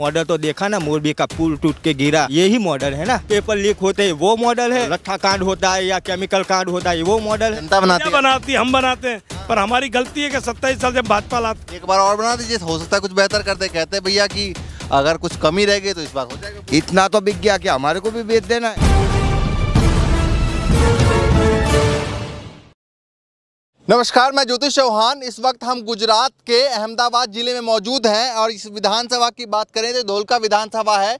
Model तो देखा ना मोरबी का पुल टूट के गिरा यही मॉडल है ना पेपर लीक होते है वो मॉडल है रखा कांड होता है या केमिकल कांड होता है वो मॉडल जनता बनाती बनाती हम बनाते हैं पर हमारी गलती है कि सत्ताईस साल जब भाजपा लाते एक बार और बना दीजिए हो सकता है कुछ बेहतर करते कहते हैं भैया की अगर कुछ कमी रह गई तो इस बार हो जाएगा इतना तो बिक गया कि हमारे को भी बेच देना है नमस्कार मैं ज्योतिष चौहान इस वक्त हम गुजरात के अहमदाबाद ज़िले में मौजूद हैं और इस विधानसभा की बात करें तो धोलका विधानसभा है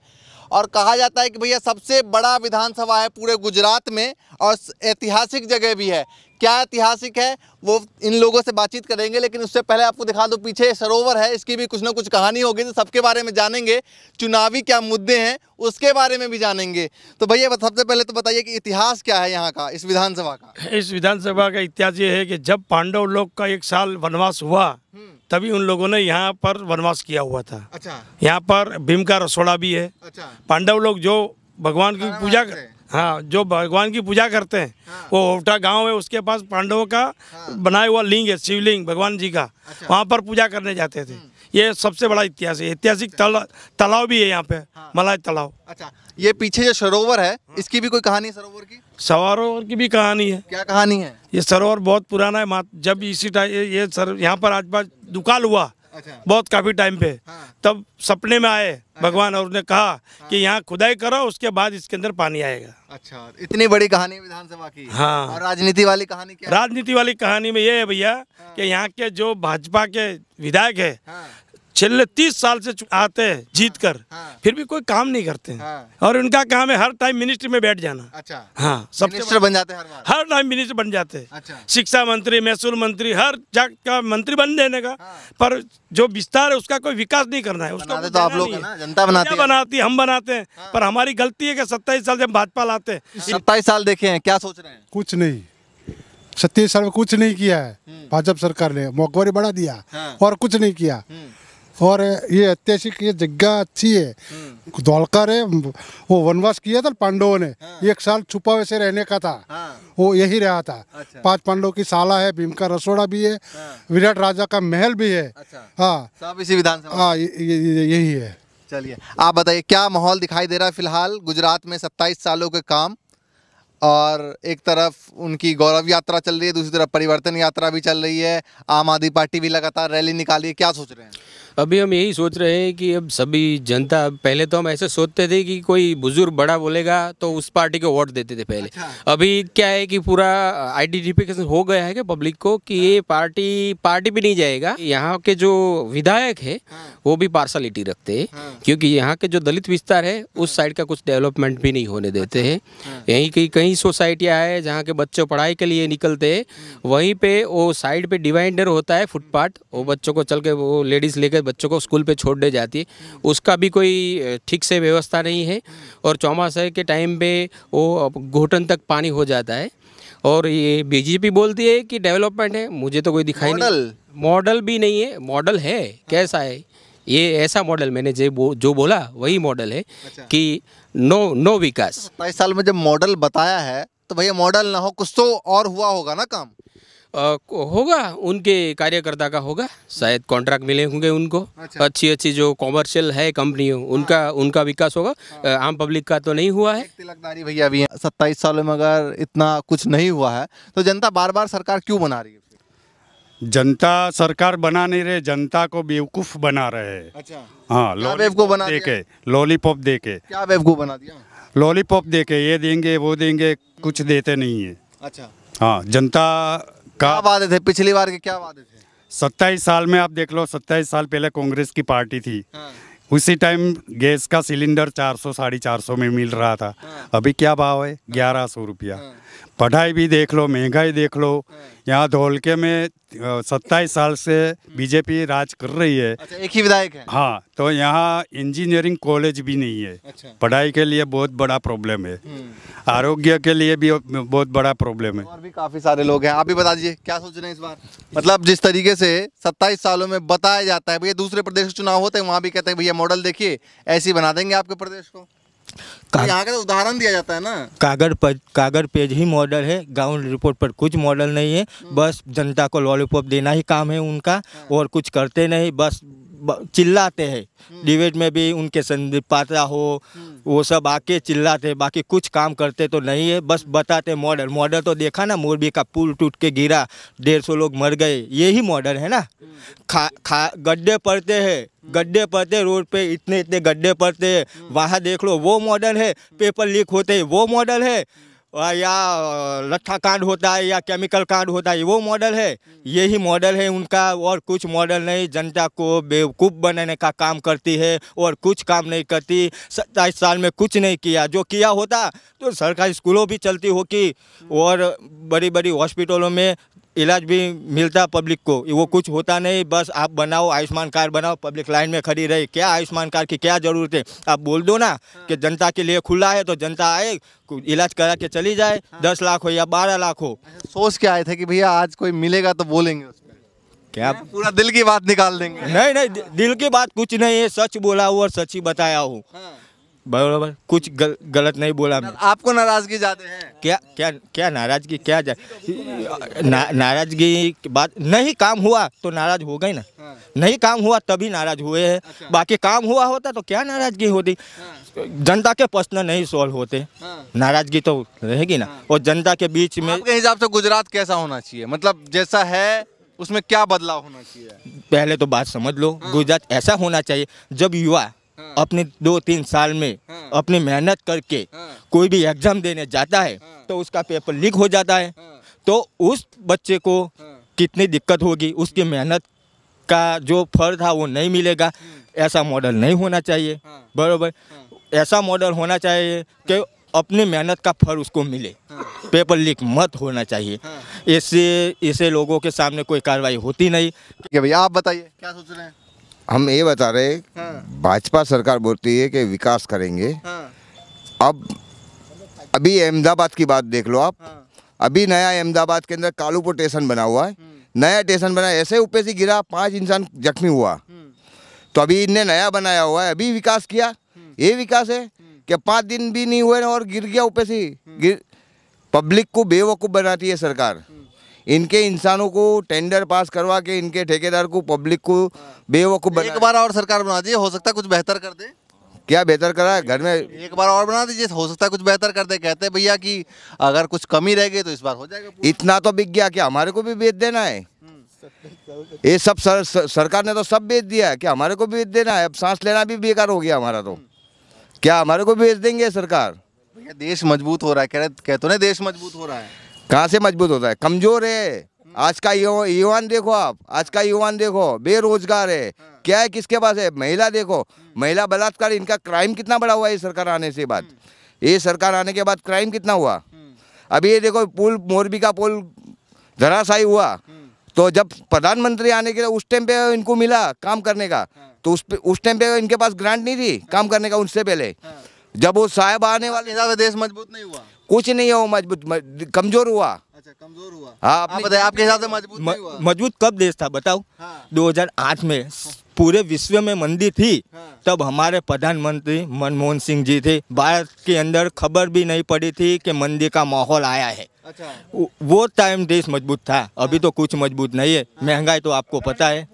और कहा जाता है कि भैया सबसे बड़ा विधानसभा है पूरे गुजरात में और ऐतिहासिक जगह भी है क्या ऐतिहासिक है वो इन लोगों से बातचीत करेंगे लेकिन उससे पहले आपको दिखा दो पीछे सरोवर है इसकी भी कुछ ना कुछ कहानी होगी तो सबके बारे में जानेंगे चुनावी क्या मुद्दे हैं उसके बारे में भी जानेंगे तो भैया सबसे पहले तो बताइए कि इतिहास क्या है यहाँ का इस विधानसभा का इस विधानसभा का इतिहास ये है कि जब पांडव लोग का एक साल वनवास हुआ हम्म। तभी उन लोगों ने यहाँ पर वनवास किया हुआ था अच्छा यहाँ पर भीम का रसोड़ा भी है अच्छा पांडव लोग जो भगवान की पूजा हाँ जो भगवान की पूजा करते हैं हाँ। वो ओवटा गांव है उसके पास पांडवों का हाँ। बनाया हुआ लिंग है शिवलिंग भगवान जी का अच्छा। वहाँ पर पूजा करने जाते थे हम्म। ये सबसे बड़ा इतिहास है ऐतिहासिक तला, तालाब भी है यहाँ पे हाँ। मलाई तालाब अच्छा ये पीछे जो सरोवर है हाँ। इसकी भी कोई कहानी सरोवर की सरोवर की भी कहानी है क्या कहानी है ये सरोवर बहुत पुराना है जब इसी टाइम ये सर यहाँ पर आज पास दुकाल हुआ अच्छा। बहुत काफ़ी टाइम पे हाँ। तब सपने में आए हाँ। भगवान और ने कहा हाँ। कि यहाँ खुदाई करो उसके बाद इसके अंदर पानी आएगा अच्छा इतनी बड़ी कहानी विधानसभा की हाँ और राजनीति वाली कहानी क्या राजनीति वाली कहानी में ये है भैया हाँ। कि यहाँ के जो भाजपा के विधायक है हाँ। छिले तीस साल से आते हैं हाँ। जीत कर हाँ। फिर भी कोई काम नहीं करते हैं हाँ। और उनका काम है हर टाइम मिनिस्ट्री में बैठ जाना अच्छा हाँ सब मिनिस्टर बन जाते हैं हर टाइम मिनिस्टर बन जाते हैं अच्छा। शिक्षा मंत्री महसूल मंत्री हर जग का मंत्री बन देने का पर जो विस्तार है उसका कोई विकास नहीं करना है उसका तो आप लोग जनता बनाती बनाती हम बनाते हैं पर हमारी गलती है की सत्ताईस साल जब भाजपा लाते हैं सत्ताईस साल देखे हैं क्या सोच रहे हैं कुछ नहीं सत्ताईस साल में कुछ नहीं किया है हम्म। भाजपा सरकार ने मौकवरी बढ़ा दिया और कुछ नहीं किया हम्म। और ये ऐतिहासिक ये जगह अच्छी है हम्म। धौलकर है वो वनवास किया था पांडवों ने हाँ। एक साल छुपा वैसे रहने का था हाँ। वो यही रहा था अच्छा। पांच पांडवों की साला है भीम का रसोड़ा भी है हाँ। विराट राजा का महल भी है अच्छा। हाँ सब इसी विधानसभा हाँ यही है चलिए आप बताइए क्या माहौल दिखाई दे रहा है फिलहाल गुजरात में सत्ताईस सालों के काम और एक तरफ उनकी गौरव यात्रा चल रही है दूसरी तरफ परिवर्तन यात्रा भी चल रही है आम आदमी पार्टी भी लगातार रैली निकाली है क्या सोच रहे हैं अभी हम यही सोच रहे हैं कि अब सभी जनता पहले तो हम ऐसे सोचते थे कि कोई बुजुर्ग बड़ा बोलेगा तो उस पार्टी को वोट देते थे पहले अच्छा। अभी क्या है कि पूरा आइडेंटिफिकेशन हो गया है कि पब्लिक को कि ये हाँ। पार्टी पार्टी भी नहीं जाएगा यहाँ के जो विधायक है हाँ। वो भी पार्सलिटी रखते हैं हाँ। क्योंकि यहाँ के जो दलित विस्तार है उस साइड का कुछ डेवलपमेंट भी नहीं होने देते हैं अच्छा। यहीं की कई सोसाइटियाँ है जहाँ के बच्चे पढ़ाई के लिए निकलते हैं हम्म। वहीं पे वो साइड पे डिवाइडर होता है फुटपाथ वो हम्म। बच्चों को चल के वो लेडीज़ लेकर बच्चों को स्कूल पे छोड़ दे जाती है उसका भी कोई ठीक से व्यवस्था नहीं है और चौमासे के टाइम पे वो घुटन तक पानी हो जाता है और ये बीजेपी बोलती है कि डेवलपमेंट है मुझे तो कोई दिखाई नहीं मॉडल भी नहीं है मॉडल है कैसा है ये ऐसा मॉडल मैंने जो जो बोला वही मॉडल है अच्छा। कि नो नो विकास सत्ताईस साल में जब मॉडल बताया है तो भैया मॉडल ना हो कुछ तो और हुआ होगा ना काम होगा उनके कार्यकर्ता का होगा शायद कॉन्ट्रैक्ट मिले होंगे उनको अच्छा। अच्छी अच्छी जो कॉमर्शियल है कंपनी उनका हाँ। उनका विकास होगा आम पब्लिक का तो नहीं हुआ है तिलकदारी भैया अभी सत्ताईस सालों में अगर इतना कुछ नहीं हुआ है तो जनता बार बार सरकार क्यों बना रही है जनता सरकार बना नहीं रहे जनता को बेवकूफ बना रहे अच्छा। हाँ लॉलीपॉप दे के लॉलीपॉप दे के क्या बेवकूफ बना दिया लॉलीपॉप दे के ये देंगे वो देंगे कुछ देते नहीं है अच्छा हाँ जनता क्या वादे थे पिछली बार के क्या वादे थे सत्ताईस साल में आप देख लो सत्ताईस साल पहले कांग्रेस की पार्टी थी हाँ। उसी टाइम गैस का सिलेंडर चार सौ साढ़े चार सौ में मिल रहा था हाँ। अभी क्या भाव है ग्यारह सौ रुपया हाँ। पढ़ाई भी देख लो महंगाई देख लो हाँ। यहाँ धोलके में सत्ताईस साल से हाँ। बीजेपी राज कर रही है अच्छा, एक ही विधायक है हाँ तो यहाँ इंजीनियरिंग कॉलेज भी नहीं है अच्छा। पढ़ाई के लिए बहुत बड़ा प्रॉब्लम है हम्म। आरोग्य के लिए भी बहुत बड़ा प्रॉब्लम है और भी काफ़ी सारे लोग हैं आप भी बता दीजिए क्या सोच रहे हैं इस बार मतलब जिस तरीके से सत्ताईस सालों में बताया जाता है भैया दूसरे प्रदेश चुनाव होते हैं वहाँ भी कहते हैं भैया मॉडल देखिए ऐसे बना देंगे आपके प्रदेश को कागज तो यहाँ का तो उदाहरण दिया जाता है ना कागज पर कागज पेज ही मॉडल है ग्राउंड रिपोर्ट पर कुछ मॉडल नहीं है हम्म। बस जनता को लॉलीपॉप देना ही काम है उनका हाँ। और कुछ करते नहीं बस चिल्लाते हैं हम्म। डिबेट में भी उनके संदीप पात्रा हो हम्म। वो सब आके चिल्लाते बाकी कुछ काम करते तो नहीं है बस हम्म। बताते मॉडल मॉडल तो देखा ना मोरबी का पुल टूट के गिरा डेढ़ सौ लोग मर गए यही मॉडल है ना खा खा गड्ढे पड़ते हैं गड्ढे पड़ते रोड पे इतने इतने गड्ढे पड़ते हैं वहाँ देख लो वो मॉडल है पेपर लीक होते है वो मॉडल है या लट्ठा कांड होता है या केमिकल कांड होता है वो मॉडल है हम्म। यही मॉडल है उनका और कुछ मॉडल नहीं जनता को बेवकूफ़ बनाने का काम करती है और कुछ काम नहीं करती सत्ताईस साल में कुछ नहीं किया जो किया होता तो सरकारी स्कूलों भी चलती होगी हम्म। और बड़ी बड़ी हॉस्पिटलों में इलाज भी मिलता पब्लिक को वो कुछ होता नहीं बस आप बनाओ आयुष्मान कार्ड बनाओ पब्लिक लाइन में खड़ी रहे क्या आयुष्मान कार्ड की क्या ज़रूरत है आप बोल दो ना हाँ। कि जनता के लिए खुला है तो जनता आए इलाज करा के चली जाए हाँ। दस लाख हो या बारह लाख हो अच्छा, सोच के आए थे कि भैया आज कोई मिलेगा तो बोलेंगे क्या पूरा दिल की बात निकाल देंगे नहीं नहीं दिल की बात कुछ नहीं है सच बोला हूँ और सच ही बताया हूँ हाँ। बराबर कुछ गल, गलत नहीं बोला मैं मतलब आपको नाराजगी ज़्यादा है क्या क्या क्या नाराजगी क्या जा, ना, नाराजगी बात नहीं काम हुआ तो नाराज हो गई ना हाँ। नहीं काम हुआ तभी नाराज हुए हैं अच्छा। बाकी काम हुआ होता तो क्या नाराजगी होती हाँ। जनता के प्रश्न नहीं सॉल्व होते हाँ। नाराजगी तो रहेगी ना हाँ। और जनता के बीच में आपके हिसाब से गुजरात कैसा होना चाहिए मतलब जैसा है उसमें क्या बदलाव होना चाहिए पहले तो बात समझ लो हाँ। गुजरात ऐसा होना चाहिए जब युवा हाँ। अपने दो तीन साल में हाँ। अपनी मेहनत करके हाँ। कोई भी एग्ज़ाम देने जाता है हाँ। तो उसका पेपर लीक हो जाता है हाँ। तो उस बच्चे को हाँ। कितनी दिक्कत होगी उसकी मेहनत का जो फल था वो नहीं मिलेगा हम्म। ऐसा मॉडल नहीं होना चाहिए हाँ। ऐसा हाँ। ऐसा मॉडल होना चाहिए कि हाँ। अपनी मेहनत का फल उसको मिले हाँ। पेपर लीक मत होना चाहिए हाँ। इससे इसे लोगों के सामने कोई कार्रवाई होती नहीं भैया आप बताइए क्या सोच रहे हैं हम ये बता रहे हाँ। भाजपा सरकार बोलती है कि विकास करेंगे हाँ। अब अभी अहमदाबाद की बात देख लो आप हाँ। अभी नया अहमदाबाद के अंदर कालूपुर स्टेशन बना हुआ है हम्म। नया स्टेशन बना ऐसे ऊपर से गिरा पांच इंसान जख्मी हुआ हम्म। तो अभी इनने नया बनाया हुआ है अभी विकास किया हम्म। ये विकास है कि पाँच दिन भी नहीं हुए और गिर गया ऊपर से गिर पब्लिक को बेवकूफ़ बनाती है सरकार इनके इंसानों को टेंडर पास करवा के इनके ठेकेदार को पब्लिक को बेवकूफ़ बना एक बार और सरकार बना दी हो सकता है कुछ बेहतर कर दे क्या बेहतर करा है घर में एक बार और बना दीजिए हो सकता है कुछ बेहतर कर दे कहते हैं भैया कि अगर कुछ कमी रह गई तो इस बार हो जाएगा इतना तो बिक गया कि हमारे को भी बेच देना है ये सब सर, सर, सरकार ने तो सब बेच दिया है कि हमारे को भी बेच देना है अब सांस लेना भी बेकार हो गया हमारा तो क्या हमारे को बेच देंगे सरकार देश मजबूत हो रहा है कह कहते तो ना देश मजबूत हो रहा है कहाँ से मजबूत होता है कमज़ोर है हम्म। आज का युवान देखो आप आज का युवान देखो बेरोजगार है हाँ। क्या है किसके पास है महिला देखो हम्म। महिला बलात्कार इनका क्राइम कितना बड़ा हुआ ये सरकार आने से बाद हम्म। ये सरकार आने के बाद क्राइम कितना हुआ अभी ये देखो पुल मोरबी का पुल धराशायी हुआ तो जब प्रधानमंत्री आने के लिए उस टाइम पे इनको मिला काम करने का हाँ। तो उस पे उस टाइम पे इनके पास ग्रांट नहीं थी काम हाँ। करने का उनसे पहले जब वो साहब आने वाले देश मजबूत नहीं हुआ कुछ नहीं है वो मजबूत कमजोर हुआ अच्छा कमजोर हुआ हाँ आप आपके हिसाब से मजबूत मजबूत कब देश था बताओ हाँ। दो हजार आठ में पूरे विश्व में मंदी थी हाँ। तब हमारे प्रधानमंत्री मनमोहन सिंह जी थे भारत के अंदर खबर भी नहीं पड़ी थी कि मंदी का माहौल आया है अच्छा। वो टाइम देश मजबूत था अभी हाँ। तो कुछ मजबूत नहीं है हाँ। महंगाई तो आपको पता है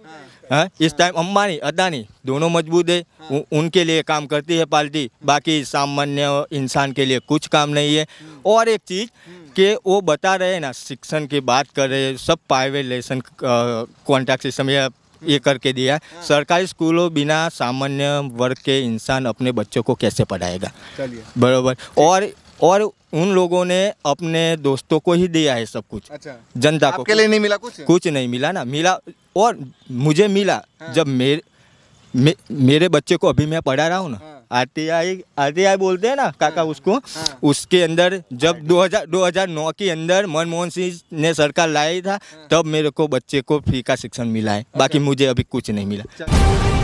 है हाँ, इस टाइम अंबानी अदानी दोनों मजबूत है हाँ। उ, उनके लिए काम करती है पार्टी बाकी सामान्य इंसान के लिए कुछ काम नहीं है हम्म। और एक चीज़ हम्म। के वो बता रहे हैं ना शिक्षण की बात कर रहे हैं सब प्राइवेट लेसन कॉन्टैक्ट सिस्टम या हम्म। ये करके दिया हाँ। सरकारी स्कूलों बिना सामान्य वर्ग के इंसान अपने बच्चों को कैसे पढ़ाएगा बराबर और और उन लोगों ने अपने दोस्तों को ही दिया है सब कुछ अच्छा जनता को आपके लिए नहीं मिला कुछ कुछ नहीं मिला ना मिला और मुझे मिला हाँ। जब मेरे मे, मेरे बच्चे को अभी मैं पढ़ा रहा हूँ ना हाँ। R T I T I बोलते हैं ना काका हाँ। उसको हाँ। उसके अंदर जब 2000 2009 के अंदर मनमोहन सिंह ने सरकार लाई था हाँ। तब मेरे को बच्चे को फ्री का शिक्षण मिला है बाकी अच्छा। मुझे अभी कुछ नहीं मिला अच्छा।